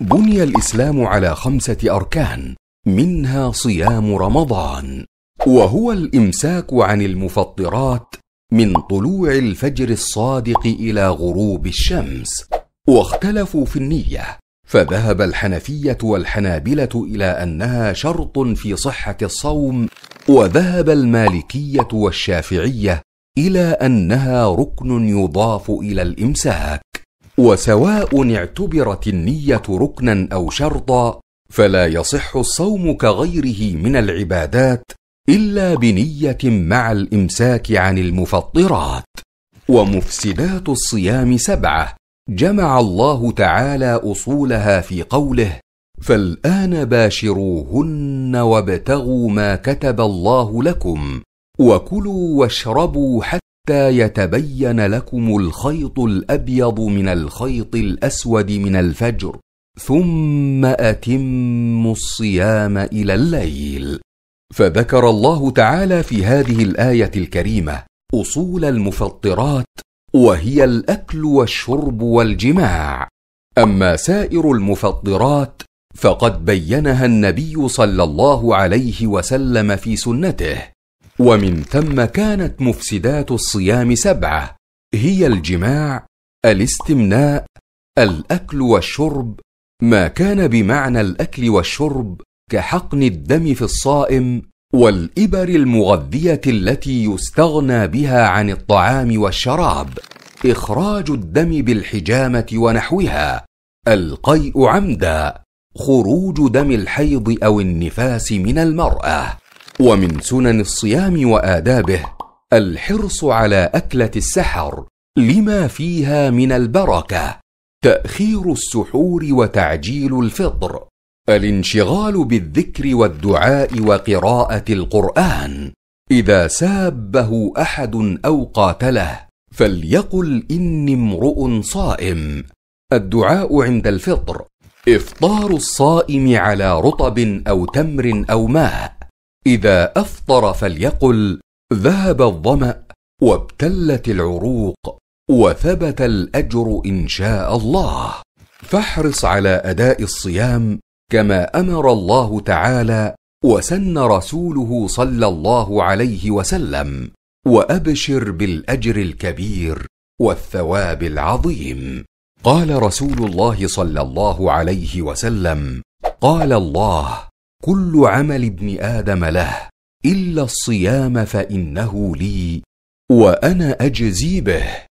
بني الاسلام على خمسه اركان منها صيام رمضان وهو الامساك عن المفطرات من طلوع الفجر الصادق الى غروب الشمس واختلفوا في النيه فذهب الحنفيه والحنابله الى انها شرط في صحه الصوم وذهب المالكيه والشافعيه الى انها ركن يضاف الى الامساك وسواء اعتبرت النيه ركنا او شرطا فلا يصح الصوم كغيره من العبادات الا بنيه مع الامساك عن المفطرات ومفسدات الصيام سبعه جمع الله تعالى اصولها في قوله فالان باشروهن وابتغوا ما كتب الله لكم وكلوا واشربوا حتى حتى يتبين لكم الخيط الابيض من الخيط الاسود من الفجر ثم اتموا الصيام الى الليل فذكر الله تعالى في هذه الايه الكريمه اصول المفطرات وهي الاكل والشرب والجماع اما سائر المفطرات فقد بينها النبي صلى الله عليه وسلم في سنته ومن ثم كانت مفسدات الصيام سبعه هي الجماع الاستمناء الاكل والشرب ما كان بمعنى الاكل والشرب كحقن الدم في الصائم والابر المغذيه التي يستغنى بها عن الطعام والشراب اخراج الدم بالحجامه ونحوها القيء عمدا خروج دم الحيض او النفاس من المراه ومن سنن الصيام وادابه الحرص على اكله السحر لما فيها من البركه تاخير السحور وتعجيل الفطر الانشغال بالذكر والدعاء وقراءه القران اذا سابه احد او قاتله فليقل اني امرؤ صائم الدعاء عند الفطر افطار الصائم على رطب او تمر او ماء إذا أفطر فليقل ذهب الظمأ وابتلت العروق وثبت الأجر إن شاء الله فاحرص على أداء الصيام كما أمر الله تعالى وسن رسوله صلى الله عليه وسلم وأبشر بالأجر الكبير والثواب العظيم قال رسول الله صلى الله عليه وسلم قال الله كل عمل ابن ادم له الا الصيام فانه لي وانا اجزي به